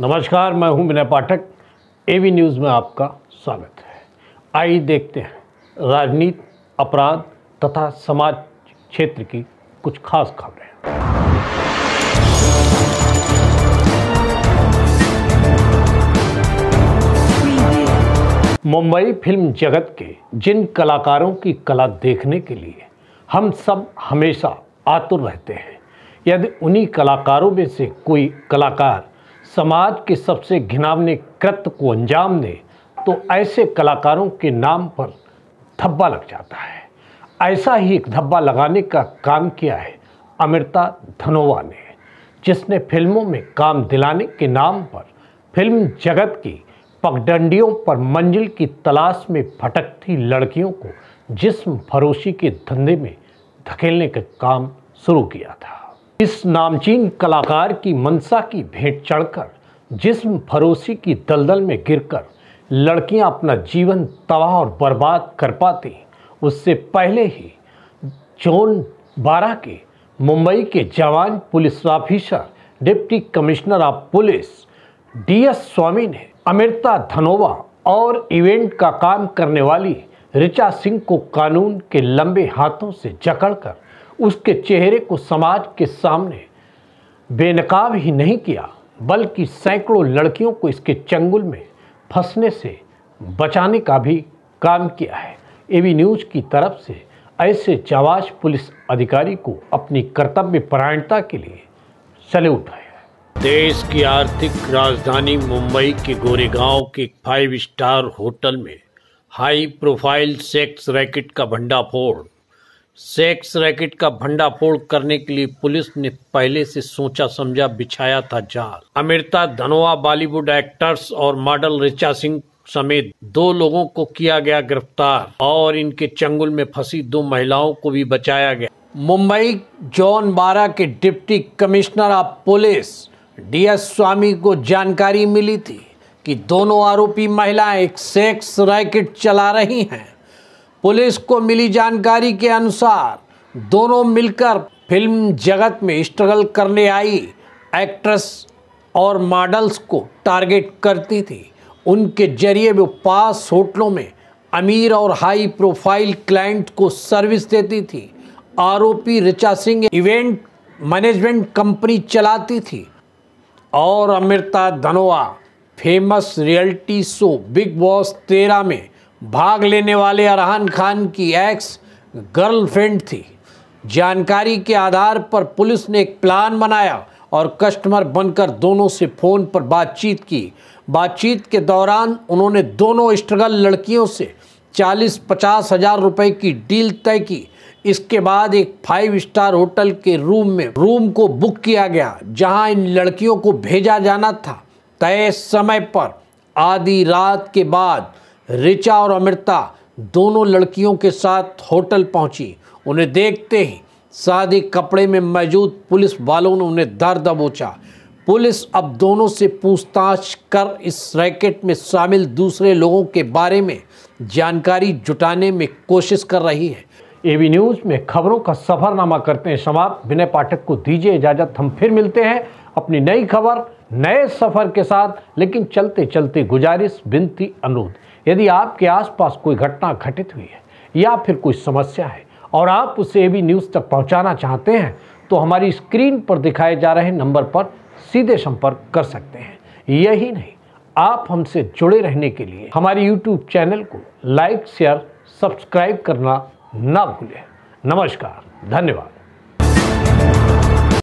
नमस्कार मैं हूं विनय पाठक एवी न्यूज़ में आपका स्वागत है आइए देखते हैं राजनीति अपराध तथा समाज क्षेत्र की कुछ खास खबरें मुंबई फिल्म जगत के जिन कलाकारों की कला देखने के लिए हम सब हमेशा आतुर रहते हैं यदि उन्हीं कलाकारों में से कोई कलाकार समाज के सबसे घिनावने कृत्य को अंजाम दे तो ऐसे कलाकारों के नाम पर धब्बा लग जाता है ऐसा ही एक धब्बा लगाने का काम किया है अमृता धनोवा ने जिसने फिल्मों में काम दिलाने के नाम पर फिल्म जगत की पगडंडियों पर मंजिल की तलाश में भटकती लड़कियों को जिस्म भरोसी के धंधे में धकेलने का काम शुरू किया था इस नामचीन कलाकार की मनसा की भेंट चढ़कर जिस्म भरोसी की दलदल में गिरकर लड़कियां अपना जीवन तबाह और बर्बाद कर पाती उससे पहले ही जोन बारह के मुंबई के जवान police officer deputy commissioner of police D S Swamy ने अमृता धनोवा और इवेंट का काम करने वाली ऋचा सिंह को कानून के लंबे हाथों से जकड़कर उसके चेहरे को समाज के सामने बेनकाब ही नहीं किया बल्कि सैकड़ों लड़कियों को इसके चंगुल में फंसने से बचाने का भी काम किया है एवी न्यूज की तरफ से ऐसे जावाज पुलिस अधिकारी को अपनी कर्तव्य परायणता के लिए सल्यूट है देश की आर्थिक राजधानी मुंबई के गोरेगांव के फाइव स्टार होटल में हाई प्रोफाइल सेक्स रैकेट का भंडाफोड़ सेक्स रैकेट का भंडाफोड़ करने के लिए पुलिस ने पहले से सोचा समझा बिछाया था जाल अमृता धनोआ बॉलीवुड एक्टर्स और मॉडल ऋचा सिंह समेत दो लोगों को किया गया गिरफ्तार और इनके चंगुल में फंसी दो महिलाओं को भी बचाया गया मुंबई जॉन बारा के deputy commissioner of police D S Swamy को जानकारी मिली थी कि दोनों आरोपी महिलाएं एक सेक्स रैकेट चला रही हैं पुलिस को मिली जानकारी के अनुसार दोनों मिलकर फिल्म जगत में स्ट्रगल करने आई एक्ट्रेस और मॉडल्स को टारगेट करती थी उनके जरिए वो पास होटलों में अमीर और हाई प्रोफाइल क्लाइंट को सर्विस देती थी आरोपी Richa Singh event management company चलाती थी और Amrita Dhanoa famous reality show Bigg Boss तेरह में भाग लेने वाले अरहान खान की एक्स गर्लफ्रेंड थी जानकारी के आधार पर पुलिस ने एक प्लान बनाया और कस्टमर बनकर दोनों से फ़ोन पर बातचीत की बातचीत के दौरान उन्होंने दोनों स्ट्रगल लड़कियों से चालीस पचास हज़ार रुपये की डील तय की इसके बाद एक फाइव स्टार होटल के रूम में रूम को बुक किया गया जहां इन लड़कियों को भेजा जाना था तय समय पर आधी रात के बाद रिचा और अमृता दोनों लड़कियों के साथ होटल पहुंची उन्हें देखते ही शादी कपड़े में मौजूद पुलिस वालों ने उन्हें दर दबोचा पुलिस अब दोनों से पूछताछ कर इस रैकेट में शामिल दूसरे लोगों के बारे में जानकारी जुटाने में कोशिश कर रही है एबी न्यूज़ में खबरों का सफरनामा करते हैं समाप्त विनय पाठक को दीजिए इजाज़त हम फिर मिलते हैं अपनी नई खबर नए सफ़र के साथ लेकिन चलते चलते गुजारिश विनती अनुरोध यदि आपके आसपास कोई घटना घटित हुई है या फिर कोई समस्या है और आप उसे ए बी न्यूज़ तक पहुंचाना चाहते हैं तो हमारी स्क्रीन पर दिखाए जा रहे नंबर पर सीधे संपर्क कर सकते हैं यही नहीं आप हमसे जुड़े रहने के लिए हमारे यूट्यूब चैनल को लाइक शेयर सब्सक्राइब करना ना भूलें नमस्कार धन्यवाद